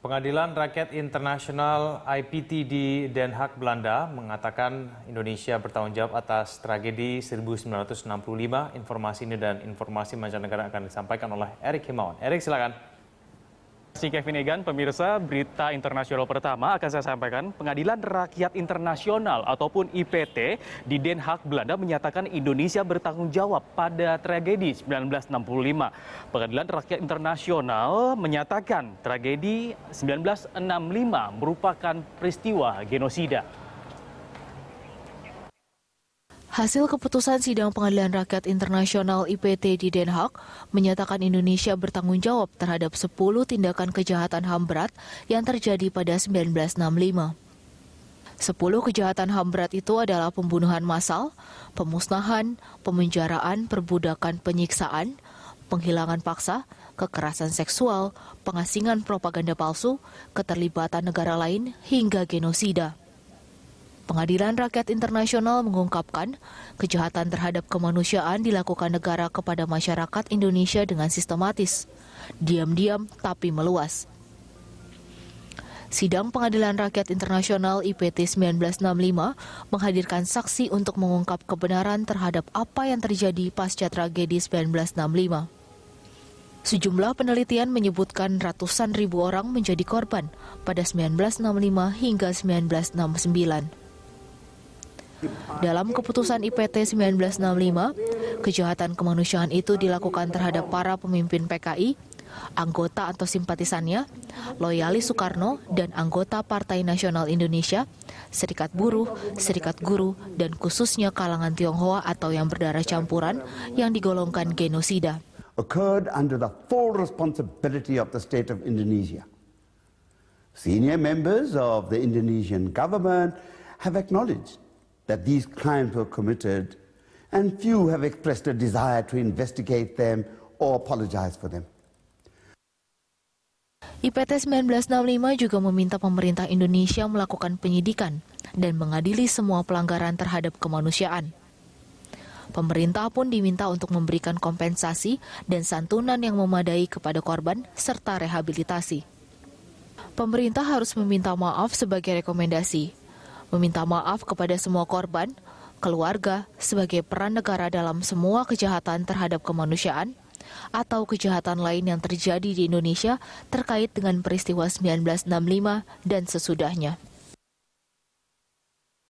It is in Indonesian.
Pengadilan Rakyat Internasional IPT di Den Haag, Belanda mengatakan Indonesia bertanggung jawab atas tragedi 1965. Informasi ini dan informasi mancanegara akan disampaikan oleh Erik Himawan. Erik silakan. Si Kevin Egan, pemirsa, berita internasional pertama akan saya sampaikan. Pengadilan Rakyat Internasional ataupun IPT di Den Haag, Belanda menyatakan Indonesia bertanggung jawab pada tragedi 1965. Pengadilan Rakyat Internasional menyatakan tragedi 1965 merupakan peristiwa genosida. Hasil keputusan Sidang Pengadilan Rakyat Internasional IPT di Den Haag menyatakan Indonesia bertanggung jawab terhadap 10 tindakan kejahatan HAM berat yang terjadi pada 1965. 10 kejahatan HAM berat itu adalah pembunuhan massal, pemusnahan, pemenjaraan, perbudakan, penyiksaan, penghilangan paksa, kekerasan seksual, pengasingan propaganda palsu, keterlibatan negara lain, hingga genosida. Pengadilan Rakyat Internasional mengungkapkan kejahatan terhadap kemanusiaan dilakukan negara kepada masyarakat Indonesia dengan sistematis, diam-diam tapi meluas. Sidang Pengadilan Rakyat Internasional IPT 1965 menghadirkan saksi untuk mengungkap kebenaran terhadap apa yang terjadi pasca tragedi 1965. Sejumlah penelitian menyebutkan ratusan ribu orang menjadi korban pada 1965 hingga 1969. Dalam keputusan IPT 1965, kejahatan kemanusiaan itu dilakukan terhadap para pemimpin PKI, anggota atau simpatisannya, loyalis Soekarno, dan anggota Partai Nasional Indonesia, serikat buruh, serikat guru, dan khususnya kalangan Tionghoa atau yang berdarah campuran yang digolongkan genosida. Senior members of the Indonesian government have acknowledged that these crimes were committed, and few have expressed a desire to investigate them or apologize for them. IPT 1965 juga meminta pemerintah Indonesia melakukan penyidikan dan mengadili semua pelanggaran terhadap kemanusiaan. Pemerintah pun diminta untuk memberikan kompensasi dan santunan yang memadai kepada korban serta rehabilitasi. Pemerintah harus meminta maaf sebagai rekomendasi, meminta maaf kepada semua korban, keluarga sebagai peran negara dalam semua kejahatan terhadap kemanusiaan atau kejahatan lain yang terjadi di Indonesia terkait dengan peristiwa 1965 dan sesudahnya.